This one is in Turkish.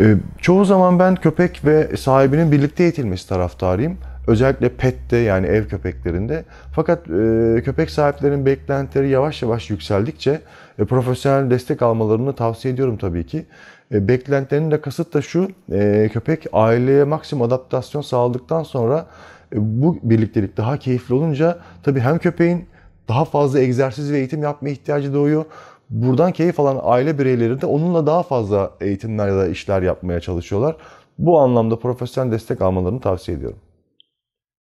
Ee, çoğu zaman ben köpek ve sahibinin birlikte eğitilmesi taraftarıyım. Özellikle pette yani ev köpeklerinde. Fakat e, köpek sahiplerinin beklentileri yavaş yavaş yükseldikçe e, profesyonel destek almalarını tavsiye ediyorum tabii ki. E, beklentilerinin de kasıt da şu, e, köpek aileye maksimum adaptasyon sağladıktan sonra e, bu birliktelik daha keyifli olunca tabii hem köpeğin daha fazla egzersiz ve eğitim yapma ihtiyacı doğuyor. Buradan keyif alan aile bireyleri de onunla daha fazla eğitimler ya da işler yapmaya çalışıyorlar. Bu anlamda profesyonel destek almalarını tavsiye ediyorum.